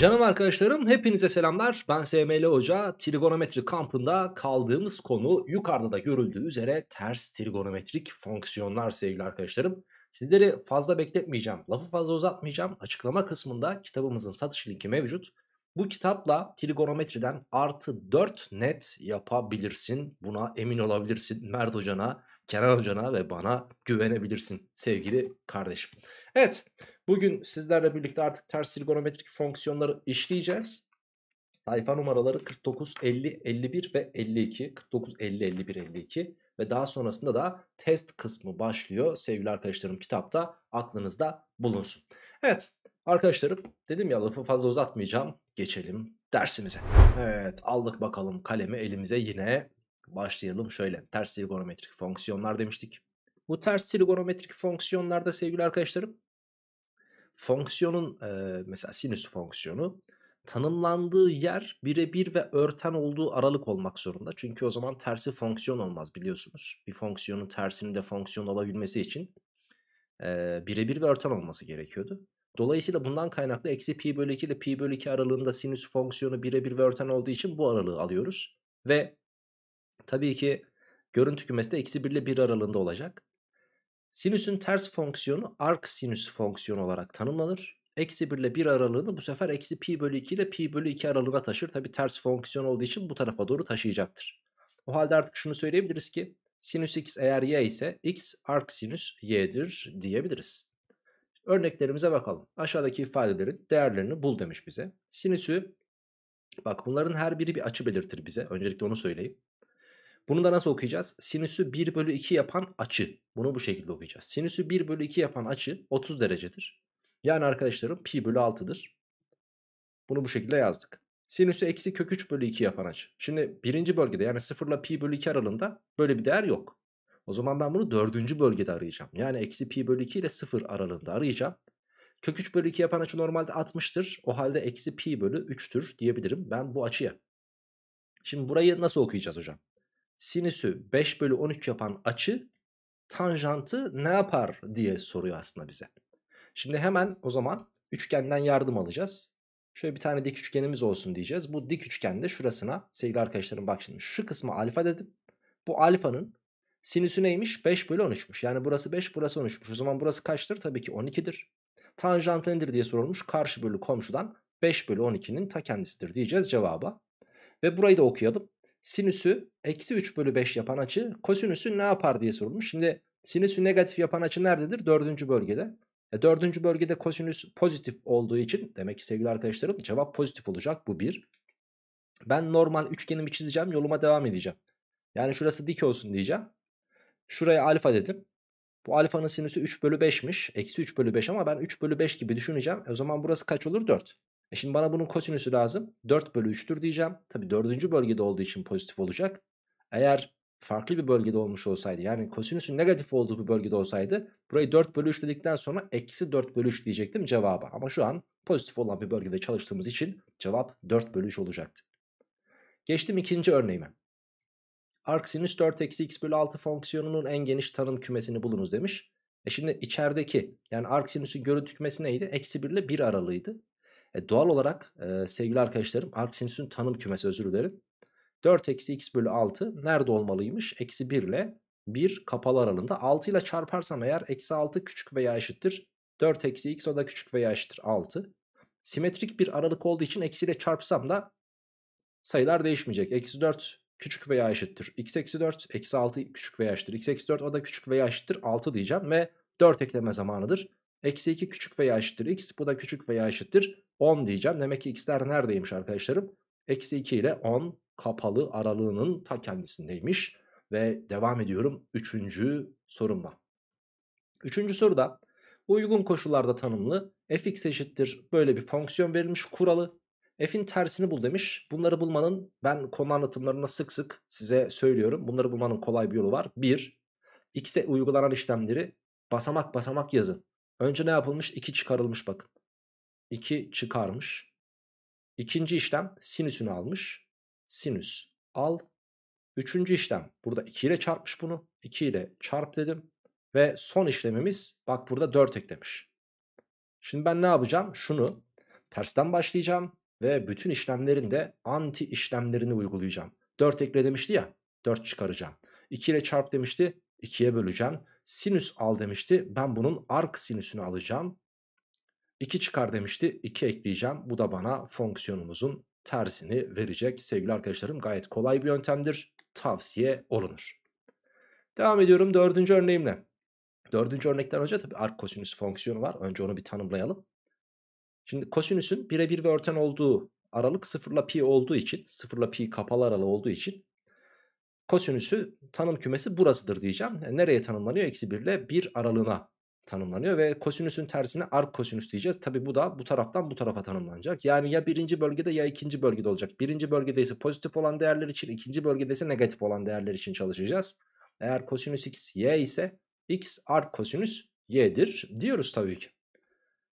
Canım arkadaşlarım hepinize selamlar ben SML Hoca trigonometri kampında kaldığımız konu yukarıda da görüldüğü üzere ters trigonometrik fonksiyonlar sevgili arkadaşlarım. Sizleri fazla bekletmeyeceğim lafı fazla uzatmayacağım açıklama kısmında kitabımızın satış linki mevcut. Bu kitapla trigonometriden artı 4 net yapabilirsin buna emin olabilirsin Mert Hoca'na Kenan Hoca'na ve bana güvenebilirsin sevgili kardeşim. Evet bugün sizlerle birlikte artık ters trigonometrik fonksiyonları işleyeceğiz. Sayfa numaraları 49, 50, 51 ve 52. 49, 50, 51, 52 ve daha sonrasında da test kısmı başlıyor sevgili arkadaşlarım kitapta aklınızda bulunsun. Evet arkadaşlarım dedim ya lafı fazla uzatmayacağım geçelim dersimize. Evet aldık bakalım kalemi elimize yine başlayalım şöyle ters trigonometrik fonksiyonlar demiştik. Bu ters trigonometrik fonksiyonlarda sevgili arkadaşlarım fonksiyonun e, mesela sinüs fonksiyonu tanımlandığı yer birebir ve örten olduğu aralık olmak zorunda. Çünkü o zaman tersi fonksiyon olmaz biliyorsunuz. Bir fonksiyonun tersinin de fonksiyon olabilmesi için e, birebir ve örten olması gerekiyordu. Dolayısıyla bundan kaynaklı eksi pi bölü 2 ile pi bölü 2 aralığında sinüs fonksiyonu birebir ve örten olduğu için bu aralığı alıyoruz. Ve tabii ki görüntü kümesi de eksi 1 ile 1 aralığında olacak. Sinüsün ters fonksiyonu arc sinüs fonksiyonu olarak tanımlanır. Eksi 1 ile 1 aralığını bu sefer eksi pi bölü 2 ile pi bölü 2 aralığına taşır. Tabi ters fonksiyon olduğu için bu tarafa doğru taşıyacaktır. O halde artık şunu söyleyebiliriz ki sinüs x eğer y ise x arc sinüs y'dir diyebiliriz. Örneklerimize bakalım. Aşağıdaki ifadelerin değerlerini bul demiş bize. Sinüsü bak bunların her biri bir açı belirtir bize. Öncelikle onu söyleyeyim. Bunu da nasıl okuyacağız? Sinüsü 1 bölü 2 yapan açı. Bunu bu şekilde okuyacağız. Sinüsü 1 bölü 2 yapan açı 30 derecedir. Yani arkadaşlarım pi bölü 6'dır. Bunu bu şekilde yazdık. Sinüsü eksi kök 3 bölü 2 yapan açı. Şimdi birinci bölgede yani 0 ile pi bölü 2 aralığında böyle bir değer yok. O zaman ben bunu dördüncü bölgede arayacağım. Yani eksi pi bölü 2 ile 0 aralığında arayacağım. Kök 3 bölü 2 yapan açı normalde 60'tır. O halde eksi pi bölü 3'tür diyebilirim ben bu açıya. Şimdi burayı nasıl okuyacağız hocam? sinüsü 5 bölü 13 yapan açı tanjantı ne yapar diye soruyor aslında bize. Şimdi hemen o zaman üçgenden yardım alacağız. Şöyle bir tane dik üçgenimiz olsun diyeceğiz. Bu dik üçgende şurasına sevgili arkadaşlarım bak şimdi şu kısmı alfa dedim. Bu alfanın sinüsü neymiş? 5 bölü 13'müş. Yani burası 5 burası 13'müş. O zaman burası kaçtır? Tabii ki 12'dir. Tanjant nedir diye sorulmuş. Karşı bölü komşudan 5 bölü 12'nin ta kendisidir diyeceğiz cevaba. Ve burayı da okuyalım sinüsü eksi 3 bölü 5 yapan açı kosinüsü ne yapar diye sorulmuş. Şimdi sinüsü negatif yapan açı nerededir? Dördüncü bölgede. E, dördüncü bölgede kosinüs pozitif olduğu için demek ki sevgili arkadaşlarım cevap pozitif olacak bu bir. Ben normal üçgenimi çizeceğim yoluma devam edeceğim. Yani şurası dik olsun diyeceğim. Şuraya alfa dedim. Bu alfanın sinüsü 3 bölü 5'miş. Eksi 3 bölü 5 ama ben 3 bölü 5 gibi düşüneceğim. E o zaman burası kaç olur? 4. E şimdi bana bunun kosinüsü lazım. 4 bölü 3'tür diyeceğim. Tabi 4. bölgede olduğu için pozitif olacak. Eğer farklı bir bölgede olmuş olsaydı yani kosinüsün negatif olduğu bir bölgede olsaydı burayı 4 bölü 3 dedikten sonra eksi 4 bölü 3 diyecektim cevaba. Ama şu an pozitif olan bir bölgede çalıştığımız için cevap 4 bölü 3 olacaktı. Geçtim ikinci örneğime. Arksinüs 4 eksi x bölü 6 fonksiyonunun en geniş tanım kümesini bulunuz demiş. E şimdi içerideki yani arksinüsün görüntü kümesi neydi? Eksi 1 ile 1 aralığıydı. E, doğal olarak e, sevgili arkadaşlarım arc tanım kümesi özür dilerim. 4 eksi x bölü 6 nerede olmalıymış? Eksi 1 ile 1 kapalı aralığında. 6 ile çarparsam eğer eksi 6 küçük veya eşittir. 4 eksi x o da küçük veya eşittir 6. Simetrik bir aralık olduğu için eksi ile çarpsam da sayılar değişmeyecek. Eksi 4 küçük veya eşittir x eksi 4. Eksi 6 küçük veya eşittir x eksi 4 o da küçük veya eşittir 6 diyeceğim. Ve 4 ekleme zamanıdır. Eksi 2 küçük veya eşittir x bu da küçük veya eşittir 10 diyeceğim. Demek ki x'ler neredeymiş arkadaşlarım? Eksi 2 ile 10 kapalı aralığının ta kendisindeymiş. Ve devam ediyorum 3. sorumla. 3. soruda uygun koşullarda tanımlı fx eşittir böyle bir fonksiyon verilmiş kuralı f'in tersini bul demiş. Bunları bulmanın ben konu anlatımlarına sık sık size söylüyorum. Bunları bulmanın kolay bir yolu var. 1. X'e uygulanan işlemleri basamak basamak yazın. Önce ne yapılmış? 2 çıkarılmış bakın. 2 çıkarmış. İkinci işlem sinüsünü almış. Sinüs al. Üçüncü işlem burada 2 ile çarpmış bunu. 2 ile çarp dedim. Ve son işlemimiz bak burada 4 eklemiş. Şimdi ben ne yapacağım? Şunu tersten başlayacağım ve bütün işlemlerin de anti işlemlerini uygulayacağım. 4 ekle demişti ya 4 çıkaracağım. 2 ile çarp demişti 2'ye böleceğim. Sinüs al demişti ben bunun ark sinüsünü alacağım. 2 çıkar demişti. 2 ekleyeceğim. Bu da bana fonksiyonumuzun tersini verecek. Sevgili arkadaşlarım gayet kolay bir yöntemdir. Tavsiye olunur. Devam ediyorum dördüncü örneğimle. Dördüncü örnekten önce tabii arc kosinüs fonksiyonu var. Önce onu bir tanımlayalım. Şimdi kosinüsün birebir ve örten olduğu aralık sıfırla pi olduğu için sıfırla pi kapalı aralı olduğu için kosinüsü tanım kümesi burasıdır diyeceğim. Nereye tanımlanıyor? Eksi 1 ile 1 aralığına tanımlanıyor ve kosinüsün tersine arc kosinüs diyeceğiz. Tabi bu da bu taraftan bu tarafa tanımlanacak. Yani ya birinci bölgede ya ikinci bölgede olacak. Birinci bölgede ise pozitif olan değerler için, ikinci bölgede ise negatif olan değerler için çalışacağız. Eğer kosinüs x y ise x arc kosinüs y'dir diyoruz tabii ki.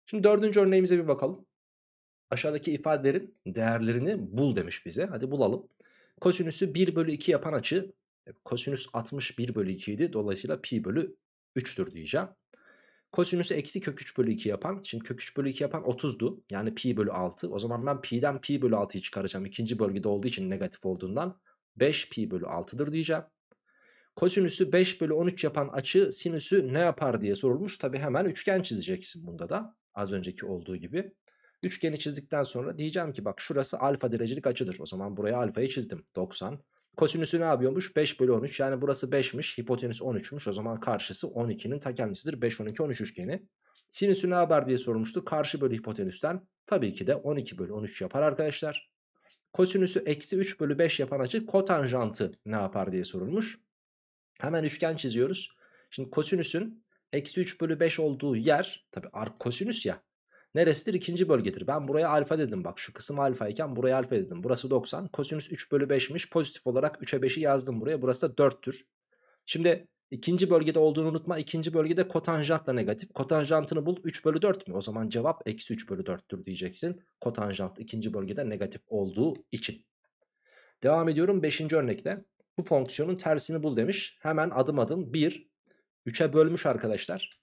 Şimdi dördüncü örneğimize bir bakalım. Aşağıdaki ifadelerin değerlerini bul demiş bize. Hadi bulalım. Kosinüsü 1 bölü 2 yapan açı e, kosinüs 61 bölü 2 idi. Dolayısıyla pi bölü 3'tür diyeceğim. Kosinüsü eksi kök 3 bölü 2 yapan. Şimdi kök 3 bölü 2 yapan 30'du. Yani pi bölü 6. O zaman ben pi'den pi bölü 6'yı çıkaracağım. ikinci bölgede olduğu için negatif olduğundan 5 pi bölü 6'dır diyeceğim. Kosinüsü 5 bölü 13 yapan açı sinüsü ne yapar diye sorulmuş. Tabi hemen üçgen çizeceksin bunda da. Az önceki olduğu gibi. Üçgeni çizdikten sonra diyeceğim ki bak şurası alfa derecelik açıdır. O zaman buraya alfayı çizdim. 90. Kosinüsü ne yapıyormuş? 5 bölü 13. Yani burası 5'miş. Hipotenüs 13'müş. O zaman karşısı 12'nin ta kendisidir. 5, 12, 13 üçgeni. Sinüsü ne haber diye sormuştu. Karşı bölü hipotenüsten. Tabii ki de 12 bölü 13 yapar arkadaşlar. Kosinüsü eksi 3 bölü 5 yapan açı kotanjantı ne yapar diye sorulmuş. Hemen üçgen çiziyoruz. Şimdi kosinüsün eksi 3 bölü 5 olduğu yer tabii ark kosinüs ya Neresidir? ikinci bölgedir. Ben buraya alfa dedim bak. Şu kısım alfa iken buraya alfa dedim. Burası 90. Kosinüs 3 bölü 5'miş. Pozitif olarak 3'e 5'i yazdım buraya. Burası da 4'tür. Şimdi ikinci bölgede olduğunu unutma. İkinci bölgede kotanjantla negatif. Kotanjantını bul. 3 bölü 4 mü? O zaman cevap eksi 3 bölü 4'tür diyeceksin. Kotanjant ikinci bölgede negatif olduğu için. Devam ediyorum 5. örnekte. Bu fonksiyonun tersini bul demiş. Hemen adım adım 1. 3'e bölmüş arkadaşlar.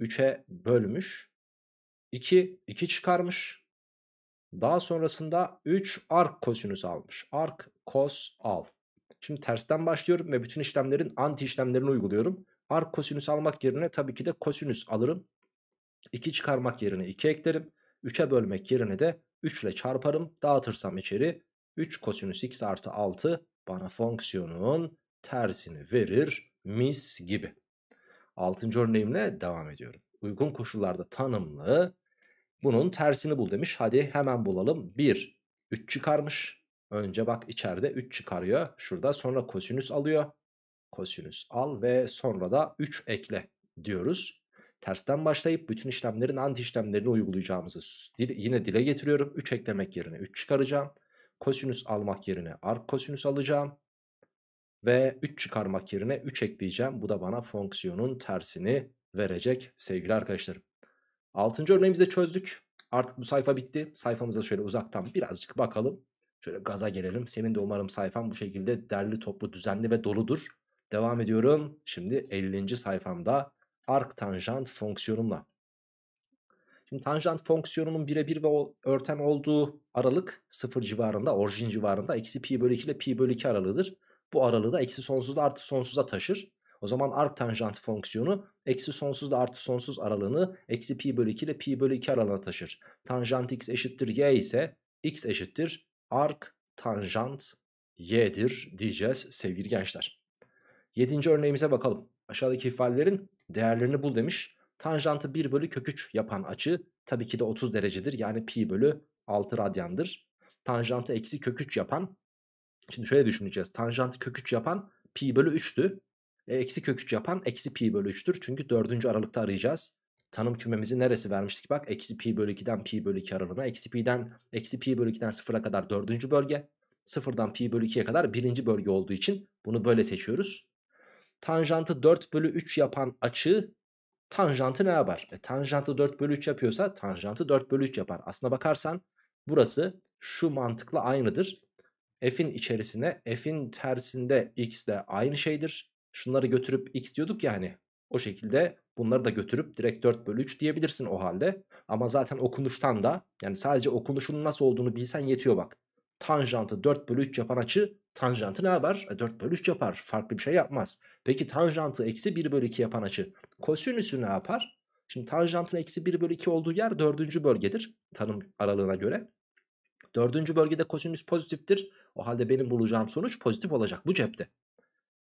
3'e bölmüş. 2, 2 çıkarmış. Daha sonrasında 3 ark kosinüs almış. Ark kos al. Şimdi tersten başlıyorum ve bütün işlemlerin anti işlemlerini uyguluyorum. Ark kosinüs almak yerine tabii ki de kosinüs alırım. 2 çıkarmak yerine 2 eklerim. 3'e bölmek yerine de 3 ile çarparım. Dağıtırsam içeri 3 kosinüs x artı 6 bana fonksiyonun tersini verir mis gibi. 6. örneğimle devam ediyorum uygun koşullarda tanımlı. Bunun tersini bul demiş. Hadi hemen bulalım. 1. 3 çıkarmış. Önce bak içeride 3 çıkarıyor. Şurada sonra kosinüs alıyor. Kosinüs al ve sonra da 3 ekle diyoruz. Tersten başlayıp bütün işlemlerin anti işlemlerini uygulayacağımızı yine dile getiriyorum. 3 eklemek yerine 3 çıkaracağım. Kosinüs almak yerine ark kosinüs alacağım. Ve 3 çıkarmak yerine 3 ekleyeceğim. Bu da bana fonksiyonun tersini verecek sevgili arkadaşlarım. Altıncı örneğimizi de çözdük. Artık bu sayfa bitti. Sayfamıza şöyle uzaktan birazcık bakalım. Şöyle gaza gelelim. Senin de umarım sayfan bu şekilde derli toplu düzenli ve doludur. Devam ediyorum. Şimdi 50. sayfamda arc tanjant fonksiyonumla. Şimdi tanjant fonksiyonunun birebir ve örten olduğu aralık 0 civarında, orijin civarında eksi pi bölü 2 ile pi bölü 2 aralığıdır. Bu aralığı da eksi sonsuzda artı sonsuza taşır. O zaman arc tanjant fonksiyonu eksi sonsuzla artı sonsuz aralığını eksi pi bölü 2 ile pi bölü 2 aralığına taşır. Tanjant x eşittir y ise x eşittir arc tanjant y'dir diyeceğiz sevgili gençler. Yedinci örneğimize bakalım. Aşağıdaki ifadelerin değerlerini bul demiş. Tanjantı 1 bölü kök 3 yapan açı tabii ki de 30 derecedir. Yani pi bölü 6 radyandır. Tanjantı eksi kök 3 yapan. Şimdi şöyle düşüneceğiz. Tanjantı kök 3 yapan pi bölü 3'tü. E, eksi kök 3 yapan eksi pi bölü 3'tür. Çünkü 4. aralıkta arayacağız. Tanım kümemizi neresi vermiştik? Bak eksi pi bölü 2'den pi bölü 2 aralığına. Eksi pi'den eksi pi bölü 2'den 0'a kadar 4. bölge. 0'dan pi bölü 2'ye kadar 1. bölge olduğu için bunu böyle seçiyoruz. Tanjantı 4 bölü 3 yapan açı tanjantı ne yapar? E, tanjantı 4 bölü 3 yapıyorsa tanjantı 4 bölü 3 yapar. Aslına bakarsan burası şu mantıkla aynıdır. F'in içerisine F'in tersinde x de aynı şeydir şunları götürüp x diyorduk ya hani. O şekilde bunları da götürüp direkt 4 bölü 3 diyebilirsin o halde. Ama zaten okunuştan da yani sadece okunuşunun nasıl olduğunu bilsen yetiyor bak. Tanjantı 4 bölü 3 yapan açı tanjantı ne yapar? E 4 bölü 3 yapar. Farklı bir şey yapmaz. Peki tanjantı eksi 1 bölü 2 yapan açı kosinüsü ne yapar? Şimdi tanjantın eksi 1 bölü 2 olduğu yer 4. bölgedir tanım aralığına göre. 4. bölgede kosinüs pozitiftir. O halde benim bulacağım sonuç pozitif olacak bu cepte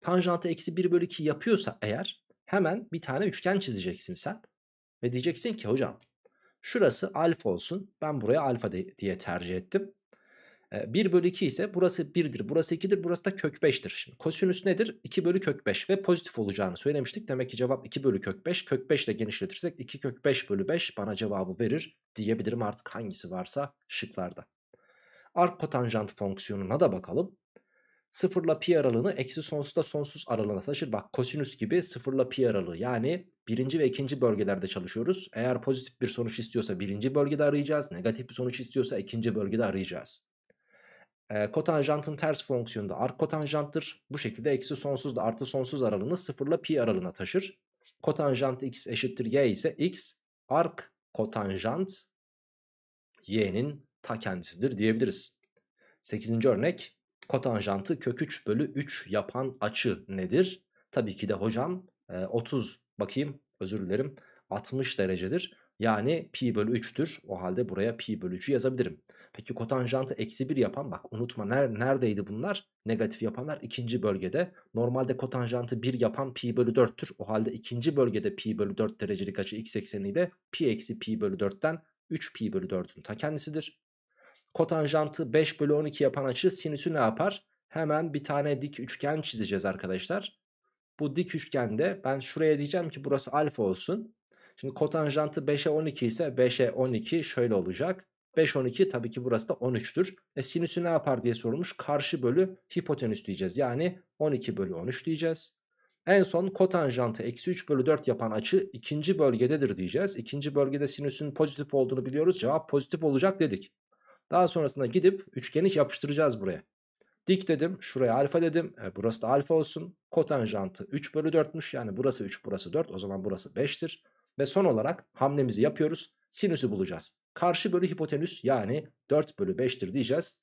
tanjantı eksi 1 bölü 2 yapıyorsa eğer hemen bir tane üçgen çizeceksin sen. Ve diyeceksin ki hocam şurası alfa olsun ben buraya alfa diye tercih ettim. 1 bölü 2 ise burası 1'dir, burası 2'dir, burası da kök 5'tir. Şimdi kosinüs nedir? 2 bölü kök 5 ve pozitif olacağını söylemiştik. Demek ki cevap 2 bölü kök 5. Kök 5 ile genişletirsek 2 kök 5 bölü 5 bana cevabı verir diyebilirim artık hangisi varsa şıklarda. Ark kotanjant fonksiyonuna da bakalım sıfırla pi aralığını eksi sonsuzda sonsuz aralığına taşır. Bak kosinüs gibi sıfırla pi aralığı yani birinci ve ikinci bölgelerde çalışıyoruz. Eğer pozitif bir sonuç istiyorsa birinci bölgede arayacağız. Negatif bir sonuç istiyorsa ikinci bölgede arayacağız. E, kotanjantın ters fonksiyonu da ark kotanjanttır. Bu şekilde eksi sonsuzda artı sonsuz aralığını sıfırla pi aralığına taşır. Kotanjant x eşittir y ise x ark kotanjant y'nin ta kendisidir diyebiliriz. 8. örnek kotanjantı kök 3 bölü 3 yapan açı nedir? Tabii ki de hocam 30 e, bakayım özür dilerim 60 derecedir. Yani pi bölü 3'tür. O halde buraya pi bölü 3'ü yazabilirim. Peki kotanjantı eksi 1 yapan bak unutma ner neredeydi bunlar? Negatif yapanlar ikinci bölgede. Normalde kotanjantı 1 yapan pi bölü 4'tür. O halde ikinci bölgede pi bölü 4 derecelik açı x ekseniyle pi eksi pi bölü 4'ten 3 pi bölü 4'ün ta kendisidir kotanjantı 5 bölü 12 yapan açı sinüsü ne yapar? Hemen bir tane dik üçgen çizeceğiz arkadaşlar. Bu dik üçgende ben şuraya diyeceğim ki burası alfa olsun. Şimdi kotanjantı 5'e 12 ise 5'e 12 şöyle olacak. 5 12 tabii ki burası da 13'tür. E sinüsü ne yapar diye sorulmuş. Karşı bölü hipotenüs diyeceğiz. Yani 12 bölü 13 diyeceğiz. En son kotanjantı eksi 3 bölü 4 yapan açı ikinci bölgededir diyeceğiz. İkinci bölgede sinüsün pozitif olduğunu biliyoruz. Cevap pozitif olacak dedik. Daha sonrasında gidip üçgeni yapıştıracağız buraya. Dik dedim. Şuraya alfa dedim. E, burası da alfa olsun. Kotanjantı 3 bölü 4'müş. Yani burası 3 burası 4. O zaman burası 5'tir. Ve son olarak hamlemizi yapıyoruz. Sinüsü bulacağız. Karşı bölü hipotenüs yani 4 bölü 5'tir diyeceğiz.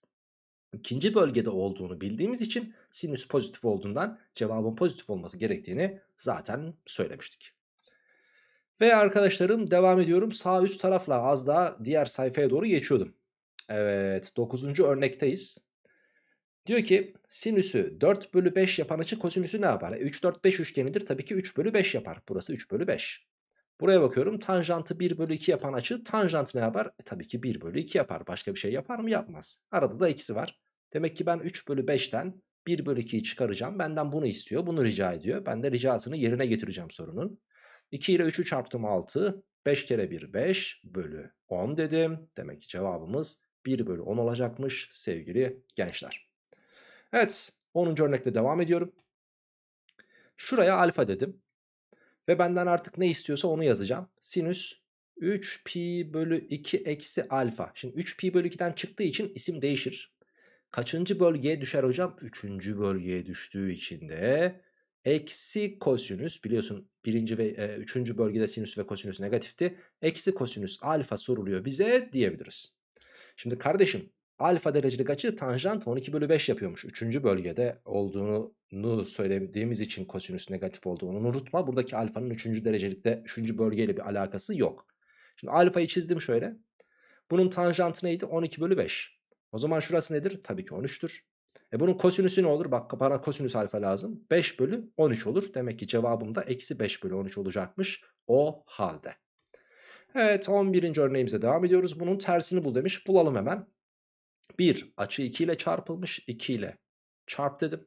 İkinci bölgede olduğunu bildiğimiz için sinüs pozitif olduğundan cevabın pozitif olması gerektiğini zaten söylemiştik. Ve arkadaşlarım devam ediyorum. Sağ üst tarafla az daha diğer sayfaya doğru geçiyordum. Evet 9. örnekteyiz. Diyor ki sinüsü 4 bölü 5 yapan açı kosinüsü ne yapar? 3 4 5 üçgenidir tabii ki 3 bölü 5 yapar. Burası 3 bölü 5. Buraya bakıyorum tanjantı 1 bölü 2 yapan açı tanjant ne yapar? E, tabii ki 1 bölü 2 yapar. Başka bir şey yapar mı? Yapmaz. Arada da ikisi var. Demek ki ben 3 bölü 5'ten 1 bölü 2'yi çıkaracağım. Benden bunu istiyor. Bunu rica ediyor. Ben de ricasını yerine getireceğim sorunun. 2 ile 3'ü çarptım 6. 5 kere 1 5 bölü 10 dedim. Demek ki cevabımız 1 bölü 10 olacakmış sevgili gençler. Evet 10. örnekle devam ediyorum. Şuraya alfa dedim. Ve benden artık ne istiyorsa onu yazacağım. Sinüs 3 pi bölü 2 eksi alfa. Şimdi 3 pi bölü 2'den çıktığı için isim değişir. Kaçıncı bölgeye düşer hocam? Üçüncü bölgeye düştüğü için de eksi kosinüs biliyorsun birinci ve e, üçüncü bölgede sinüs ve kosinüs negatifti. Eksi kosinüs alfa soruluyor bize diyebiliriz. Şimdi kardeşim alfa derecelik açı tanjant 12 bölü 5 yapıyormuş. Üçüncü bölgede olduğunu söylediğimiz için kosinüs negatif olduğunu unutma. Buradaki alfanın üçüncü derecelikte üçüncü bölgeyle bir alakası yok. Şimdi alfayı çizdim şöyle. Bunun tanjantı neydi? 12 bölü 5. O zaman şurası nedir? Tabii ki 13'tür. E bunun kosinüsü ne olur? Bak bana kosinüs alfa lazım. 5 bölü 13 olur. Demek ki cevabım da eksi 5 bölü 13 olacakmış. O halde. Evet 11. örneğimize devam ediyoruz. Bunun tersini bul demiş. Bulalım hemen. 1 açı 2 ile çarpılmış 2 ile çarp dedim.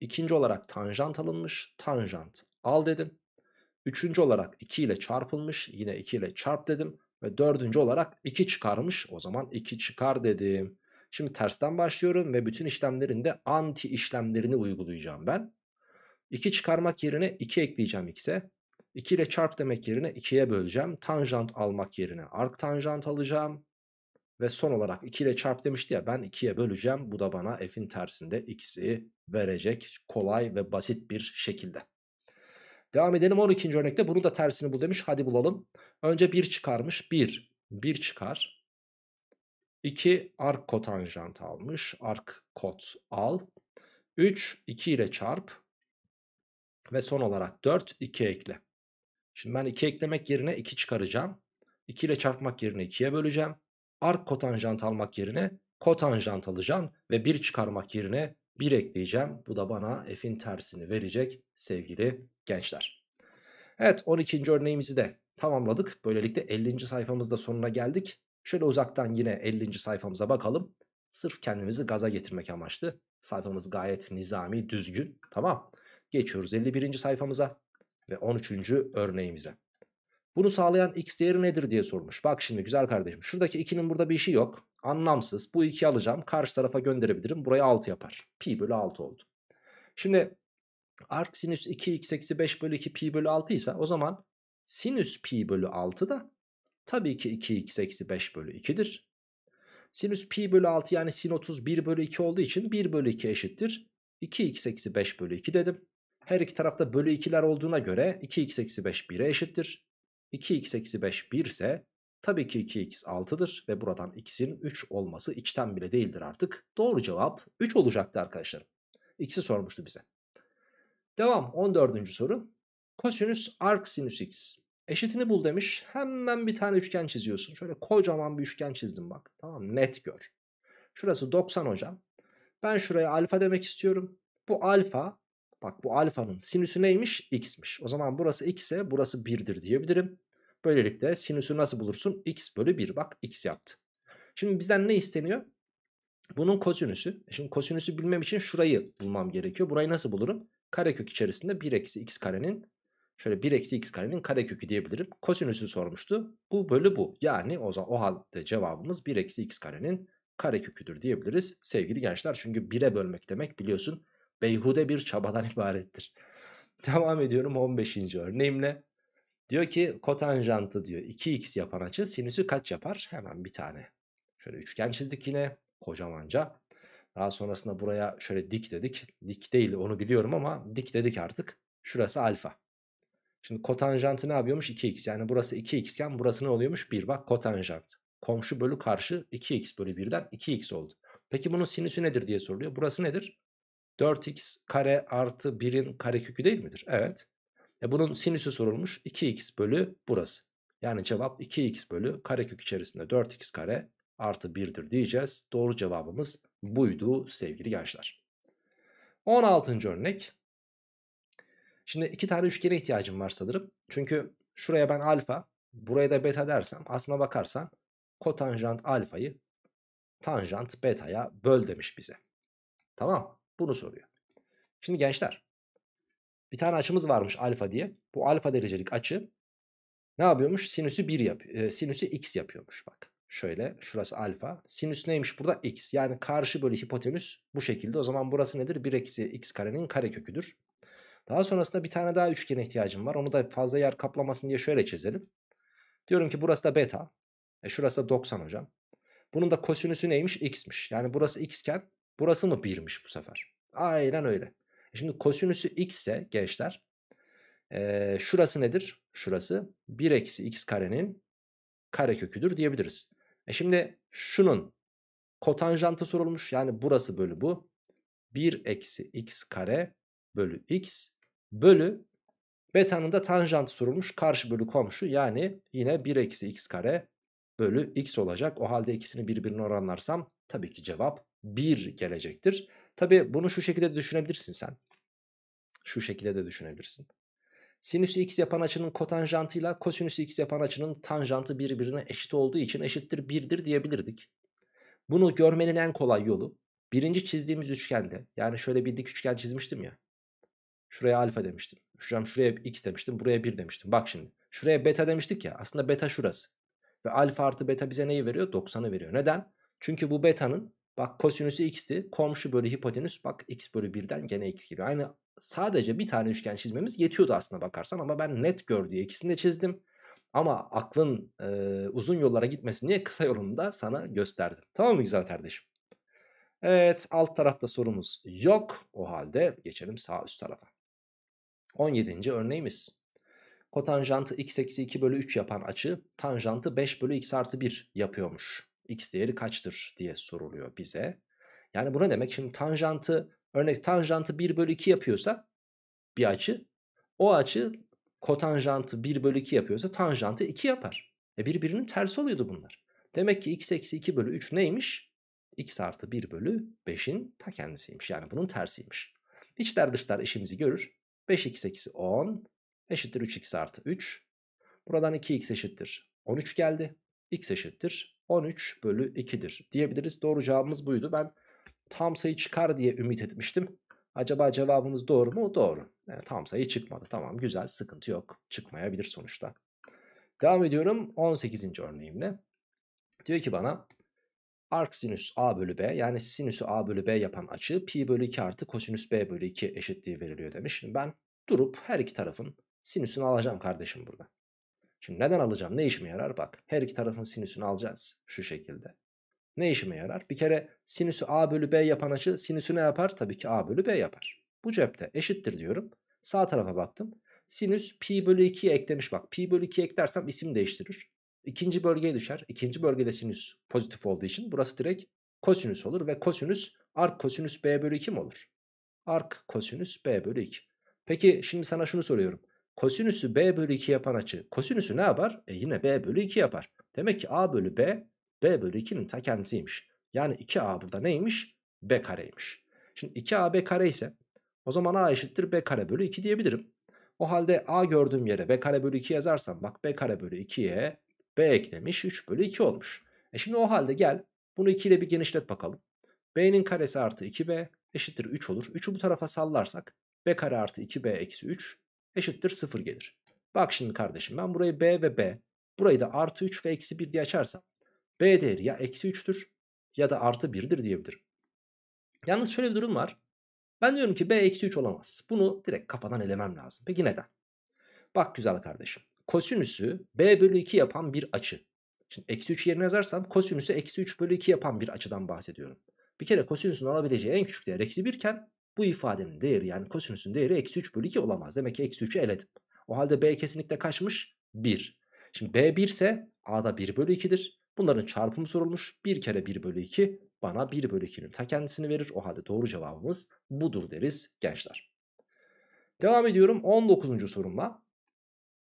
İkinci olarak tanjant alınmış tanjant al dedim. Üçüncü olarak 2 ile çarpılmış yine 2 ile çarp dedim. Ve dördüncü olarak 2 çıkarmış o zaman 2 çıkar dedim. Şimdi tersten başlıyorum ve bütün işlemlerin de anti işlemlerini uygulayacağım ben. 2 çıkarmak yerine 2 ekleyeceğim x'e. 2 ile çarp demek yerine 2'ye böleceğim. Tanjant almak yerine ark tanjant alacağım. Ve son olarak 2 ile çarp demişti ya ben 2'ye böleceğim. Bu da bana f'in tersinde x'i verecek kolay ve basit bir şekilde. Devam edelim 12. örnekte bunu da tersini bul demiş. Hadi bulalım. Önce 1 çıkarmış. 1. 1 çıkar. 2 ark kotanjant almış. Ark kot al. 3 2 ile çarp. Ve son olarak 4 2 ekle. Şimdi ben 2 eklemek yerine 2 çıkaracağım. 2 ile çarpmak yerine 2'ye böleceğim. Ark kotanjant almak yerine kotanjant alacağım. Ve 1 çıkarmak yerine 1 ekleyeceğim. Bu da bana f'in tersini verecek sevgili gençler. Evet 12. örneğimizi de tamamladık. Böylelikle 50. sayfamızda sonuna geldik. Şöyle uzaktan yine 50. sayfamıza bakalım. Sırf kendimizi gaza getirmek amaçlı. Sayfamız gayet nizami, düzgün. Tamam. Geçiyoruz 51. sayfamıza ve 13. örneğimize. Bunu sağlayan x değeri nedir diye sormuş. Bak şimdi güzel kardeşim şuradaki 2'nin burada bir işi yok. Anlamsız bu 2'yi alacağım karşı tarafa gönderebilirim. Buraya 6 yapar. Pi bölü 6 oldu. Şimdi arc sinüs 2x eksi 5 bölü 2 pi bölü 6 ise o zaman sinüs pi bölü 6 da tabii ki 2x eksi 5 bölü 2'dir. Sinüs pi bölü 6 yani sin 30 1 bölü 2 olduğu için 1 bölü 2 eşittir. 2x eksi 5 bölü 2 dedim. Her iki tarafta bölü 2'ler olduğuna göre 2x eksi 5 1'e eşittir. 2x eksi 5 1 ise tabii ki 2x 6'dır ve buradan x'in 3 olması içten bile değildir artık. Doğru cevap 3 olacaktı arkadaşlar. X'i sormuştu bize. Devam 14. soru. Kosinüs arc sinüs x. Eşitini bul demiş. Hemen bir tane üçgen çiziyorsun. Şöyle kocaman bir üçgen çizdim bak. Tamam net gör. Şurası 90 hocam. Ben şuraya alfa demek istiyorum. Bu alfa Bak bu alfanın sinüsü neymiş? X'miş. O zaman burası X'e burası 1'dir diyebilirim. Böylelikle sinüsü nasıl bulursun? X bölü 1. Bak X yaptı. Şimdi bizden ne isteniyor? Bunun kosinüsü. E şimdi kosinüsü bilmem için şurayı bulmam gerekiyor. Burayı nasıl bulurum? Karekök içerisinde 1 eksi x karenin şöyle 1 eksi x karenin karekökü diyebilirim. Kosinüsü sormuştu. Bu bölü bu. Yani o zaman o halde cevabımız 1 eksi x karenin kareköküdür diyebiliriz sevgili gençler. Çünkü 1'e bölmek demek biliyorsun Beyhude bir çabadan ibarettir. Devam ediyorum 15. örneğimle. Diyor ki kotanjantı diyor 2x yapan açı sinüsü kaç yapar? Hemen bir tane. Şöyle üçgen çizdik yine kocamanca. Daha sonrasında buraya şöyle dik dedik. Dik değil onu biliyorum ama dik dedik artık. Şurası alfa. Şimdi kotanjantı ne yapıyormuş? 2x. Yani burası 2x iken burası ne oluyormuş? 1 bak kotanjant. Komşu bölü karşı 2x bölü 1'den 2x oldu. Peki bunun sinüsü nedir diye soruluyor. Burası nedir? 4x kare artı 1'in karekökü değil midir? Evet. E bunun sinüsü sorulmuş 2x bölü burası. Yani cevap 2x bölü karekök içerisinde 4x kare artı 1'dir diyeceğiz. Doğru cevabımız buydu sevgili gençler. 16. örnek. Şimdi iki tane üçgene ihtiyacım var sanırım. Çünkü şuraya ben alfa, buraya da beta dersem aslına bakarsan kotanjant alfayı tanjant beta'ya böl demiş bize. Tamam. Bunu soruyor. Şimdi gençler bir tane açımız varmış alfa diye. Bu alfa derecelik açı ne yapıyormuş? Sinüsü 1 yap e, sinüsü x yapıyormuş bak. Şöyle şurası alfa. Sinüs neymiş burada? x. Yani karşı bölü hipotenüs bu şekilde. O zaman burası nedir? 1 eksi x karenin kareköküdür. Daha sonrasında bir tane daha üçgene ihtiyacım var. Onu da fazla yer kaplamasın diye şöyle çizelim. Diyorum ki burası da beta. E şurası da 90 hocam. Bunun da kosinüsü neymiş? X'miş. Yani burası x iken Burası mı 1'miş bu sefer? Aynen öyle. E, şimdi kosinüsü x ise gençler e, şurası nedir? Şurası 1 eksi x karenin kareköküdür diyebiliriz. E şimdi şunun kotanjantı sorulmuş. Yani burası bölü bu. 1 eksi x kare bölü x bölü betanın da tanjantı sorulmuş. Karşı bölü komşu yani yine 1 eksi x kare bölü x olacak. O halde ikisini birbirine oranlarsam tabii ki cevap 1 gelecektir. Tabi bunu şu şekilde de düşünebilirsin sen. Şu şekilde de düşünebilirsin. Sinüsü x yapan açının kotanjantıyla kosinüsü x yapan açının tanjantı birbirine eşit olduğu için eşittir 1'dir diyebilirdik. Bunu görmenin en kolay yolu birinci çizdiğimiz üçgende yani şöyle bir dik üçgen çizmiştim ya. Şuraya alfa demiştim. Hocam şuraya x demiştim. Buraya 1 demiştim. Bak şimdi. Şuraya beta demiştik ya. Aslında beta şurası. Ve alfa artı beta bize neyi veriyor? 90'ı veriyor. Neden? Çünkü bu betanın Bak kosinüsü x'ti. Komşu bölü hipotenüs. Bak x bölü 1'den gene x geliyor. Aynı sadece bir tane üçgen çizmemiz yetiyordu aslında bakarsan. Ama ben net gör diye ikisini de çizdim. Ama aklın e, uzun yollara gitmesin diye kısa yolunu da sana gösterdim. Tamam mı güzel kardeşim? Evet alt tarafta sorumuz yok. O halde geçelim sağ üst tarafa. 17. örneğimiz. Kotanjantı x eksi 2 bölü 3 yapan açı tanjantı 5 bölü x artı 1 yapıyormuş x değeri kaçtır diye soruluyor bize. Yani bu ne demek? Şimdi tanjantı örnek tanjantı 1 bölü 2 yapıyorsa bir açı o açı kotanjantı 1 bölü 2 yapıyorsa tanjantı 2 yapar. E birbirinin tersi oluyordu bunlar. Demek ki x eksi 2 bölü 3 neymiş? x artı 1 bölü 5'in ta kendisiymiş. Yani bunun tersiymiş. İçler dışlar işimizi görür. 5x eksi 10 eşittir 3x artı 3. Buradan 2x eşittir 13 geldi. x eşittir 13 bölü 2'dir diyebiliriz. Doğru cevabımız buydu. Ben tam sayı çıkar diye ümit etmiştim. Acaba cevabımız doğru mu? Doğru. Yani tam sayı çıkmadı. Tamam güzel sıkıntı yok. Çıkmayabilir sonuçta. Devam ediyorum 18. örneğimle. Diyor ki bana arc sinüs a bölü b yani sinüsü a bölü b yapan açı pi bölü 2 artı kosinüs b bölü 2 eşitliği veriliyor demiş. Şimdi ben durup her iki tarafın sinüsünü alacağım kardeşim burada. Şimdi neden alacağım? Ne işime yarar? Bak her iki tarafın sinüsünü alacağız şu şekilde. Ne işime yarar? Bir kere sinüsü a bölü b yapan açı sinüsü ne yapar? Tabii ki a bölü b yapar. Bu cepte eşittir diyorum. Sağ tarafa baktım. Sinüs pi bölü 2'ye eklemiş bak. Pi bölü 2'ye eklersem isim değiştirir. İkinci bölgeye düşer. İkinci bölgede sinüs pozitif olduğu için burası direkt kosinüs olur. Ve kosinüs ark kosinüs b bölü 2 mi olur? Ark kosinüs b bölü 2. Peki şimdi sana şunu soruyorum. Kosinüsü b bölü 2 yapan açı. Kosinüsü ne yapar? E yine b bölü 2 yapar. Demek ki a bölü b, b bölü 2'nin ta kendisiymiş. Yani 2a burada neymiş? b kareymiş. Şimdi 2 a b kare ise o zaman a eşittir b kare bölü 2 diyebilirim. O halde a gördüğüm yere b kare bölü 2 yazarsam bak b kare bölü 2'ye b eklemiş 3 bölü 2 olmuş. E şimdi o halde gel bunu 2 ile bir genişlet bakalım. b'nin karesi artı 2b eşittir 3 olur. 3'ü bu tarafa sallarsak b kare artı 2b eksi 3 eşittir 0 gelir. Bak şimdi kardeşim ben burayı b ve b burayı da artı 3 ve eksi 1 diye açarsam b değeri ya eksi 3'tür ya da artı 1'dir diyebilirim. Yalnız şöyle bir durum var. Ben diyorum ki b eksi 3 olamaz. Bunu direkt kafadan elemem lazım. Peki neden? Bak güzel kardeşim. Kosinüsü b bölü 2 yapan bir açı. Şimdi eksi 3 yerine yazarsam kosinüsü eksi 3 bölü 2 yapan bir açıdan bahsediyorum. Bir kere kosinüsün alabileceği en küçük değer eksi 1 iken bu ifadenin değeri yani kosinüsün değeri eksi 3 bölü 2 olamaz. Demek ki eksi 3'ü eledim. O halde B kesinlikle kaçmış? 1. Şimdi B 1 ise A da 1 bölü 2'dir. Bunların çarpımı sorulmuş. 1 kere 1 bölü 2 bana 1 bölü 2'nin ta kendisini verir. O halde doğru cevabımız budur deriz gençler. Devam ediyorum 19. sorumla.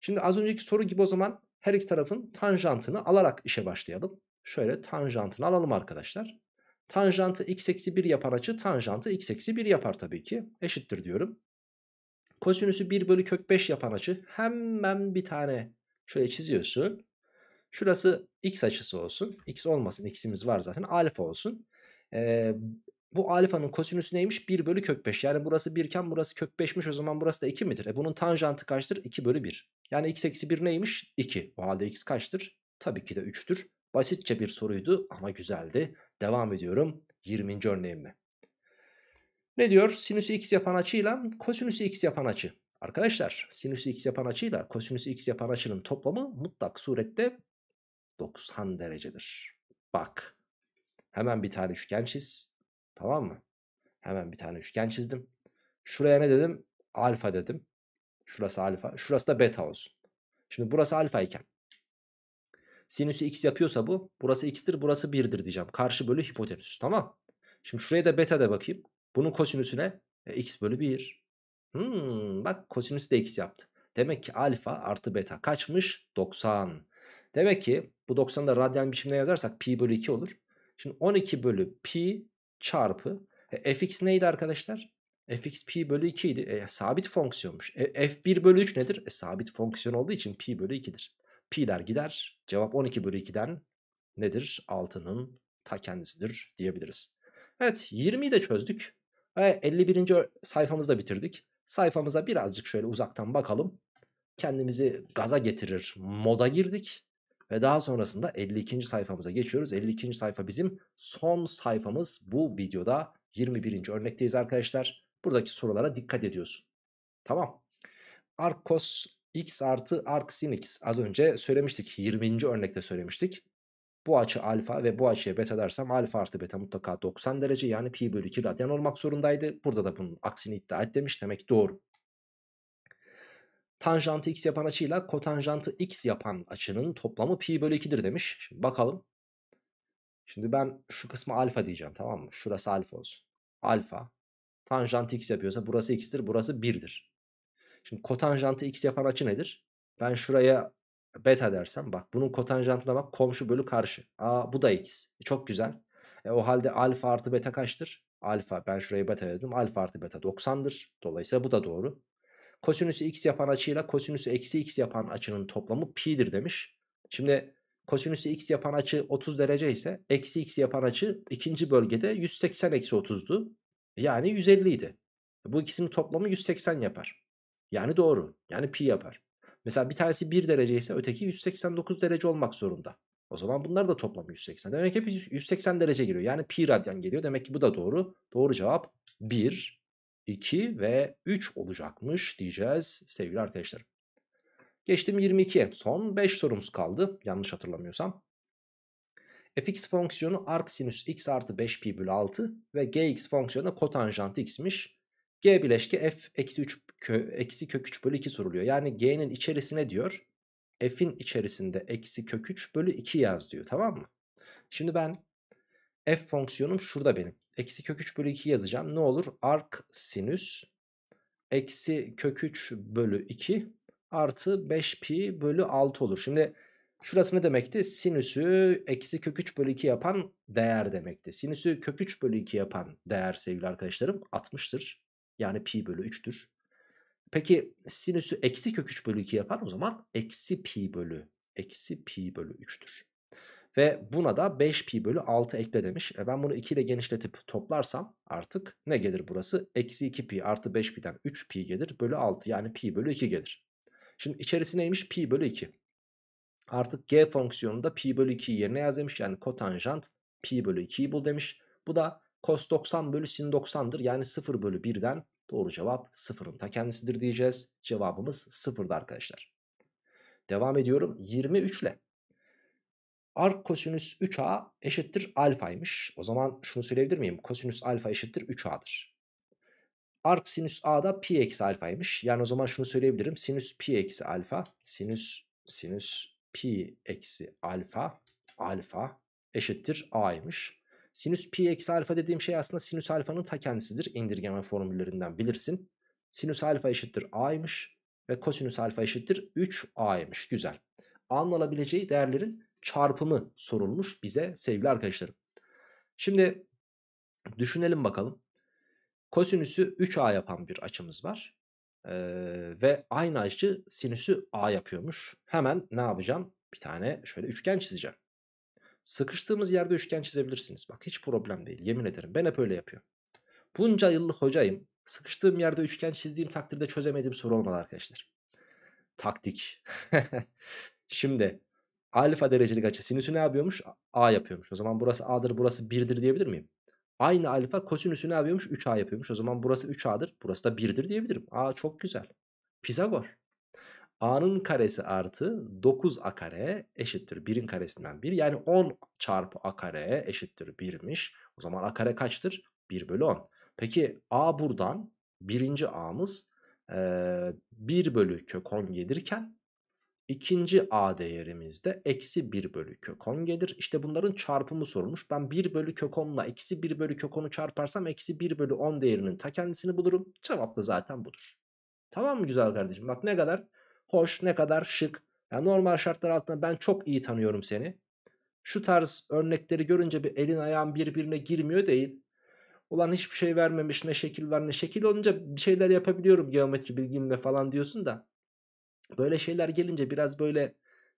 Şimdi az önceki soru gibi o zaman her iki tarafın tanjantını alarak işe başlayalım. Şöyle tanjantını alalım arkadaşlar. Tanjantı x eksi 1 yapar açı tanjantı x eksi 1 yapar tabii ki. Eşittir diyorum. Kosinüsü 1 bölü kök 5 yapan açı hemen bir tane şöyle çiziyorsun. Şurası x açısı olsun. x olmasın x'imiz var zaten alfa olsun. Ee, bu alfanın kosinüsü neymiş? 1 bölü kök 5. Yani burası 1 iken burası kök 5'miş o zaman burası da 2 midir? E bunun tanjantı kaçtır? 2 bölü 1. Yani x eksi 1 neymiş? 2. O halde x kaçtır? Tabii ki de 3'tür. Basitçe bir soruydu ama güzeldi. Devam ediyorum 20. örneğimle. Ne diyor? Sinüs x yapan açıyla kosinüs x yapan açı. Arkadaşlar sinüs x yapan açıyla kosinüs x yapan açının toplamı mutlak surette 90 derecedir. Bak hemen bir tane üçgen çiz. Tamam mı? Hemen bir tane üçgen çizdim. Şuraya ne dedim? Alfa dedim. Şurası alfa. Şurası da beta olsun. Şimdi burası alfa iken Sinüsü x yapıyorsa bu. Burası x'tir burası 1'dir diyeceğim. Karşı bölü hipotenüs tamam. Şimdi şuraya da beta de bakayım. Bunun kosinüsüne e, x bölü 1. Hmm, bak kosinüsü de x yaptı. Demek ki alfa artı beta kaçmış? 90. Demek ki bu 90'da radyan biçimde yazarsak pi bölü 2 olur. Şimdi 12 bölü pi çarpı e, fx neydi arkadaşlar? fx pi bölü 2 idi. E, sabit fonksiyonmuş. E, f1 bölü 3 nedir? E, sabit fonksiyon olduğu için pi bölü 2'dir. Pi'ler gider. Cevap 12 bölü 2'den nedir? 6'nın ta kendisidir diyebiliriz. Evet 20'yi de çözdük. Ve 51. sayfamızda bitirdik. Sayfamıza birazcık şöyle uzaktan bakalım. Kendimizi gaza getirir moda girdik. Ve daha sonrasında 52. sayfamıza geçiyoruz. 52. sayfa bizim son sayfamız bu videoda 21. örnekteyiz arkadaşlar. Buradaki sorulara dikkat ediyorsun. Tamam. Arkos x artı arc x az önce söylemiştik 20. örnekte söylemiştik. Bu açı alfa ve bu açıya beta dersem alfa artı beta mutlaka 90 derece yani pi bölü 2 radyan olmak zorundaydı. Burada da bunun aksini iddia et demiş demek doğru. Tanjantı x yapan açıyla kotanjantı x yapan açının toplamı pi bölü 2'dir demiş. Şimdi bakalım. Şimdi ben şu kısmı alfa diyeceğim tamam mı? Şurası alfa olsun. Alfa. Tanjant x yapıyorsa burası x'tir burası 1'dir. Şimdi kotanjantı x yapan açı nedir? Ben şuraya beta dersem bak bunun kotanjantına bak komşu bölü karşı. Aa bu da x. E, çok güzel. E, o halde alfa artı beta kaçtır? Alfa ben şuraya beta dedim. Alfa artı beta 90'dır. Dolayısıyla bu da doğru. Kosinüsü x yapan açıyla kosinüsü eksi x yapan açının toplamı pi'dir demiş. Şimdi kosinüsü x yapan açı 30 derece ise eksi x yapan açı ikinci bölgede 180 eksi 30'du. Yani 150 idi. Bu ikisinin toplamı 180 yapar. Yani doğru. Yani pi yapar. Mesela bir tanesi 1 derece ise öteki 189 derece olmak zorunda. O zaman bunlar da toplam 180. Demek hep 180 derece geliyor. Yani pi radyan geliyor. Demek ki bu da doğru. Doğru cevap 1, 2 ve 3 olacakmış diyeceğiz sevgili arkadaşlar. Geçtim 22'ye. Son 5 sorumuz kaldı. Yanlış hatırlamıyorsam. fx fonksiyonu arc x artı 5 pi bölü 6 ve gx fonksiyonu kotanjant x'miş. G bileşke f eksi 3 kö, eksi kök 3 bölü 2 soruluyor. Yani g'nin içerisine diyor f'in içerisinde eksi kök 3 bölü 2 yaz diyor tamam mı? Şimdi ben f fonksiyonum şurada benim. Eksi kök 3 bölü 2 yazacağım. Ne olur? Ark sinüs eksi kök 3 bölü 2 artı 5 pi bölü 6 olur. Şimdi şurası ne demekti? Sinüsü eksi kök 3 bölü 2 yapan değer demekti. Sinüsü kök 3 bölü 2 yapan değer sevgili arkadaşlarım 60'tır. Yani pi bölü 3'tür. Peki sinüsü eksi kök 3 bölü 2 yapar o zaman eksi pi bölü eksi pi bölü 3'tür. Ve buna da 5 pi bölü 6 ekle demiş. E ben bunu 2 ile genişletip toplarsam artık ne gelir burası? Eksi 2 pi artı 5 pi'den 3 pi gelir bölü 6 yani pi bölü 2 gelir. Şimdi içerisi neymiş? Pi bölü 2. Artık g fonksiyonunda pi bölü 2'yi yerine yaz demiş. Yani kotanjant pi bölü 2'yi bul demiş. Bu da cos 90 bölü sin 90'dır. Yani 0 bölü 1'den Doğru cevap sıfırın ta kendisidir diyeceğiz. Cevabımız sıfırdı arkadaşlar. Devam ediyorum 23 ile. Ark kosinüs 3a eşittir alfaymış. O zaman şunu söyleyebilir miyim? Kosinüs alfa eşittir 3a'dır. Ark sinüs a da pi eksi alfaymış. Yani o zaman şunu söyleyebilirim. Sinüs pi eksi alfa. Sinüs sinüs pi eksi alfa. Alfa eşittir a'ymış. Sinüs pi eksi alfa dediğim şey aslında sinüs alfanın ta kendisidir. İndirgeme formüllerinden bilirsin. Sinüs alfa eşittir a'ymış ve kosinüs alfa eşittir 3a'ymış. Güzel. A'nın değerlerin çarpımı sorulmuş bize sevgili arkadaşlarım. Şimdi düşünelim bakalım. Kosinüsü 3a yapan bir açımız var. Ee, ve aynı açı sinüsü a yapıyormuş. Hemen ne yapacağım? Bir tane şöyle üçgen çizeceğim. Sıkıştığımız yerde üçgen çizebilirsiniz. Bak hiç problem değil yemin ederim. Ben hep öyle yapıyorum. Bunca yıllık hocayım. Sıkıştığım yerde üçgen çizdiğim takdirde çözemediğim soru olmadı arkadaşlar. Taktik. Şimdi alfa derecelik açı sinüsü ne yapıyormuş? A yapıyormuş. O zaman burası A'dır burası 1'dir diyebilir miyim? Aynı alfa kosinüsü ne yapıyormuş? 3A yapıyormuş. O zaman burası 3A'dır burası da 1'dir diyebilirim. A çok güzel. Pisagor a'nın karesi artı 9 a kare eşittir 1'in karesinden 1. Yani 10 çarpı a kare eşittir 1'miş. O zaman a kare kaçtır? 1 bölü 10. Peki a buradan birinci a'mız e, 1 bölü kök 10 gelirken ikinci a değerimizde eksi 1 bölü kök 10 gelir. İşte bunların çarpımı sorulmuş. Ben 1 bölü kök 10 ile eksi 1 bölü kök 10'u çarparsam eksi 1 bölü 10 değerinin ta kendisini bulurum. Cevap da zaten budur. Tamam mı güzel kardeşim? Bak ne kadar Hoş ne kadar şık. Yani normal şartlar altında ben çok iyi tanıyorum seni. Şu tarz örnekleri görünce bir elin ayağın birbirine girmiyor değil. Ulan hiçbir şey vermemiş ne şekil var ne şekil olunca bir şeyler yapabiliyorum geometri bilgimle falan diyorsun da. Böyle şeyler gelince biraz böyle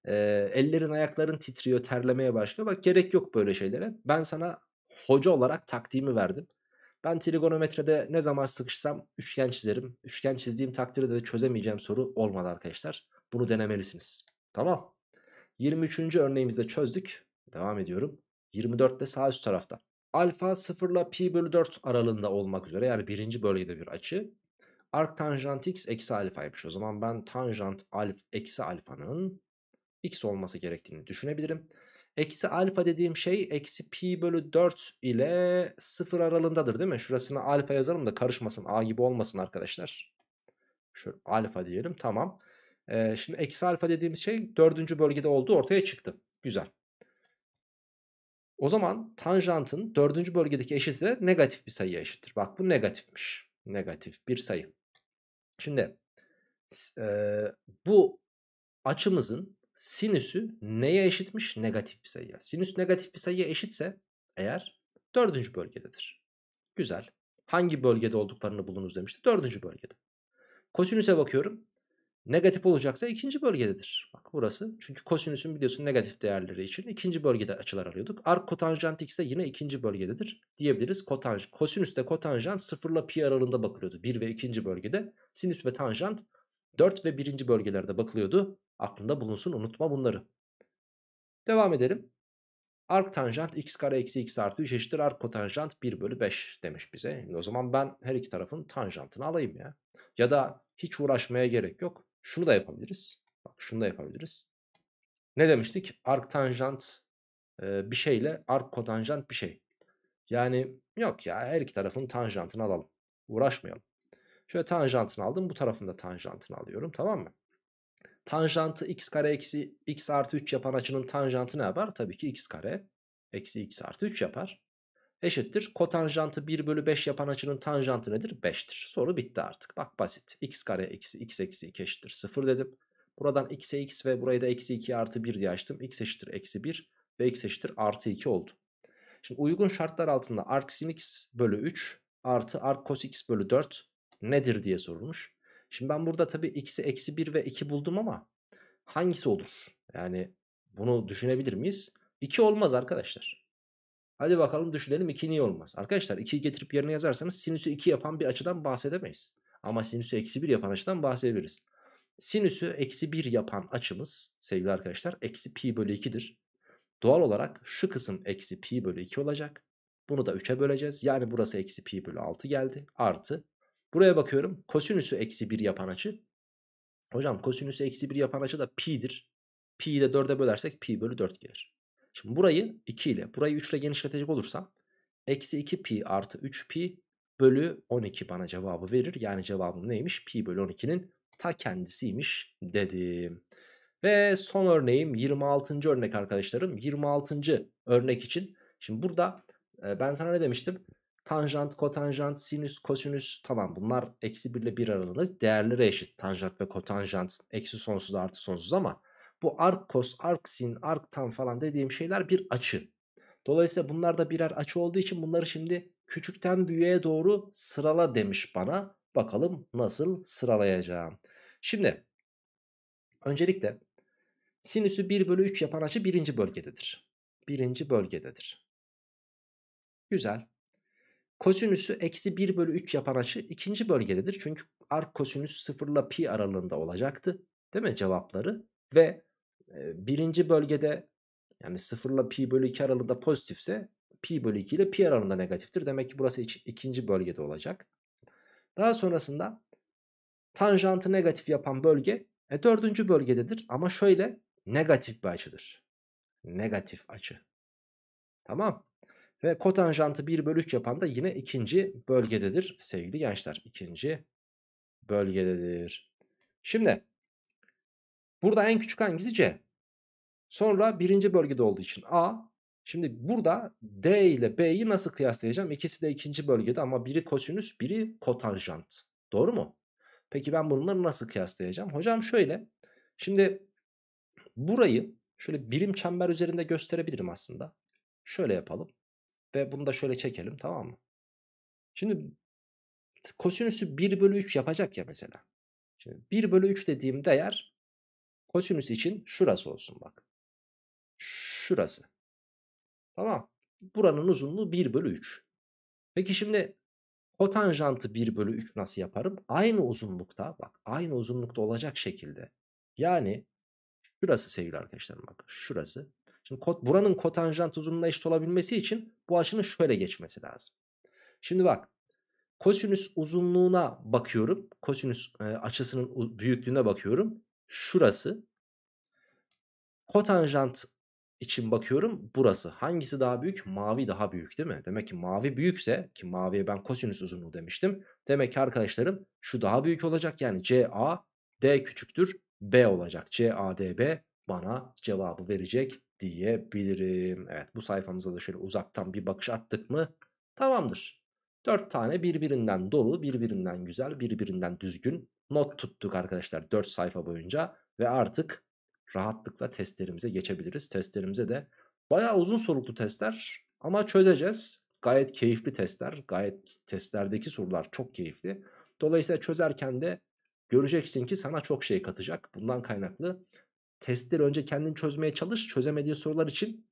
e, ellerin ayakların titriyor terlemeye başlıyor. Bak gerek yok böyle şeylere. Ben sana hoca olarak takdimi verdim. Ben trigonometrede ne zaman sıkışsam üçgen çizerim. Üçgen çizdiğim takdirde de çözemeyeceğim soru olmadı arkadaşlar. Bunu denemelisiniz. Tamam. 23. örneğimizde çözdük. Devam ediyorum. 24 de sağ üst tarafta. Alfa 0 ile pi bölü 4 aralığında olmak üzere yani birinci bölgede bir açı. Ark tanjant x eksi alfa alfaymış. O zaman ben tanjant alf eksi alfanın x olması gerektiğini düşünebilirim. Eksi alfa dediğim şey eksi pi bölü 4 ile 0 aralığındadır değil mi? Şurasına alfa yazalım da karışmasın. A gibi olmasın arkadaşlar. Şöyle alfa diyelim tamam. Ee, şimdi eksi alfa dediğimiz şey dördüncü bölgede olduğu ortaya çıktı. Güzel. O zaman tanjantın dördüncü bölgedeki eşiti de negatif bir sayıya eşittir. Bak bu negatifmiş. Negatif bir sayı. Şimdi e, bu açımızın sinüsü neye eşitmiş? Negatif bir sayıya. Sinüs negatif bir sayıya eşitse eğer dördüncü bölgededir. Güzel. Hangi bölgede olduklarını bulunuz demişti. Dördüncü bölgede. Kosinüse bakıyorum. Negatif olacaksa ikinci bölgededir. Bak burası. Çünkü kosinüsün biliyorsun negatif değerleri için ikinci bölgede açılar alıyorduk. Ark kotanjant x de yine ikinci bölgededir. Diyebiliriz kotanj. Kosinüste kotanjant sıfırla pi aralığında bakılıyordu. Bir ve ikinci bölgede. Sinüs ve tanjant dört ve birinci bölgelerde bakılıyordu. Aklında bulunsun unutma bunları. Devam edelim. Ark tanjant x kare eksi x artı 3 eşittir ark kotanjant 1 bölü 5 demiş bize. Şimdi o zaman ben her iki tarafın tanjantını alayım ya. Ya da hiç uğraşmaya gerek yok. Şunu da yapabiliriz. Bak şunu da yapabiliriz. Ne demiştik? Ark tanjant e, bir şeyle ark kotanjant bir şey. Yani yok ya her iki tarafın tanjantını alalım. Uğraşmayalım. Şöyle tanjantını aldım. Bu tarafında tanjantını alıyorum. Tamam mı? Tanjantı x kare eksi x artı 3 yapan açının tanjantı ne yapar? Tabii ki x kare eksi x artı 3 yapar. Eşittir. Kotanjantı 1 bölü 5 yapan açının tanjantı nedir? 5'tir. Soru bitti artık. Bak basit. x kare eksi x eksi 2 eşittir 0 dedim. Buradan x'e x ve burayı da eksi 2 artı 1 diye açtım. x eşittir eksi 1 ve x eşittir artı 2 oldu. Şimdi uygun şartlar altında arc sin x bölü 3 artı arc cos x bölü 4 nedir diye sorulmuş. Şimdi ben burada tabii x'i eksi 1 ve 2 buldum ama hangisi olur? Yani bunu düşünebilir miyiz? 2 olmaz arkadaşlar. Hadi bakalım düşünelim 2 niye olmaz? Arkadaşlar 2'yi getirip yerine yazarsanız sinüsü 2 yapan bir açıdan bahsedemeyiz. Ama sinüsü eksi 1 yapan açıdan bahsedebiliriz. Sinüsü eksi 1 yapan açımız sevgili arkadaşlar eksi pi bölü 2'dir. Doğal olarak şu kısım eksi pi bölü 2 olacak. Bunu da 3'e böleceğiz. Yani burası eksi pi bölü 6 geldi. Artı Buraya bakıyorum. Kosinüsü eksi 1 yapan açı. Hocam kosinüsü eksi 1 yapan açı da pi'dir. Pi'yi de 4'e bölersek pi bölü 4 gelir. Şimdi burayı 2 ile burayı 3 ile genişletecek olursam eksi 2 pi artı 3 pi bölü 12 bana cevabı verir. Yani cevabım neymiş? Pi bölü 12'nin ta kendisiymiş dedim. Ve son örneğim 26. örnek arkadaşlarım. 26. örnek için. Şimdi burada e, ben sana ne demiştim? Tanjant, kotanjant, sinüs, kosinüs tamam bunlar eksi 1 ile 1 aralığında değerleri eşit. Tanjant ve kotanjant eksi sonsuz artı sonsuz ama bu arc cos, arc sin, arc tan falan dediğim şeyler bir açı. Dolayısıyla bunlar da birer açı olduğu için bunları şimdi küçükten büyüğe doğru sırala demiş bana. Bakalım nasıl sıralayacağım. Şimdi öncelikle sinüsü 1 bölü 3 yapan açı birinci bölgededir. Birinci bölgededir. Güzel. Kosinüsü eksi 1 bölü 3 yapan açı ikinci bölgededir. Çünkü ark kosinüs 0 ile pi aralığında olacaktı. Değil mi cevapları? Ve e, birinci bölgede yani 0 ile pi bölü 2 aralığında pozitifse pi bölü 2 ile pi aralığında negatiftir. Demek ki burası ikinci bölgede olacak. Daha sonrasında tanjantı negatif yapan bölge e, dördüncü bölgededir. Ama şöyle negatif bir açıdır. Negatif açı. Tamam. Ve kotanjantı 1 bölü 3 yapan da yine ikinci bölgededir sevgili gençler. ikinci bölgededir. Şimdi burada en küçük hangisi C? Sonra birinci bölgede olduğu için A. Şimdi burada D ile B'yi nasıl kıyaslayacağım? İkisi de ikinci bölgede ama biri kosinüs biri kotanjant. Doğru mu? Peki ben bunları nasıl kıyaslayacağım? Hocam şöyle. Şimdi burayı şöyle birim çember üzerinde gösterebilirim aslında. Şöyle yapalım. Ve bunu da şöyle çekelim tamam mı? Şimdi kosinüsü 1 bölü 3 yapacak ya mesela. Şimdi 1 bölü 3 dediğim değer kosinüs için şurası olsun bak. Şurası. Tamam. Buranın uzunluğu 1 bölü 3. Peki şimdi kotanjantı 1 bölü 3 nasıl yaparım? Aynı uzunlukta bak aynı uzunlukta olacak şekilde. Yani şurası sevgili arkadaşlarım bak şurası Şimdi kot, buranın kotanjant uzunluğuna eşit olabilmesi için bu açının şöyle geçmesi lazım. Şimdi bak kosinüs uzunluğuna bakıyorum. Kosinüs e, açısının büyüklüğüne bakıyorum. Şurası. Kotanjant için bakıyorum burası. Hangisi daha büyük? Mavi daha büyük değil mi? Demek ki mavi büyükse ki maviye ben kosinüs uzunluğu demiştim. Demek ki arkadaşlarım şu daha büyük olacak. Yani CA D küçüktür B olacak. CADB bana cevabı verecek diyebilirim. Evet bu sayfamıza da şöyle uzaktan bir bakış attık mı tamamdır. 4 tane birbirinden dolu, birbirinden güzel, birbirinden düzgün not tuttuk arkadaşlar 4 sayfa boyunca ve artık rahatlıkla testlerimize geçebiliriz. Testlerimize de bayağı uzun soluklu testler ama çözeceğiz. Gayet keyifli testler, gayet testlerdeki sorular çok keyifli. Dolayısıyla çözerken de göreceksin ki sana çok şey katacak. Bundan kaynaklı Testleri önce kendin çözmeye çalış. Çözemediği sorular için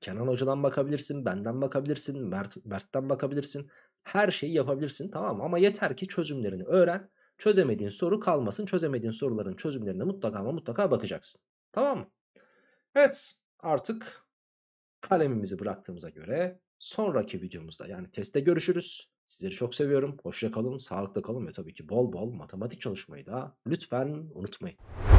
Kenan Hoca'dan bakabilirsin, benden bakabilirsin, Mert, Mert'ten bakabilirsin. Her şeyi yapabilirsin tamam mı? Ama yeter ki çözümlerini öğren. Çözemediğin soru kalmasın. Çözemediğin soruların çözümlerine mutlaka ama mutlaka bakacaksın. Tamam mı? Evet artık kalemimizi bıraktığımıza göre sonraki videomuzda yani teste görüşürüz. Sizleri çok seviyorum. Hoşça kalın, sağlıkla kalın ve tabii ki bol bol matematik çalışmayı da lütfen unutmayın.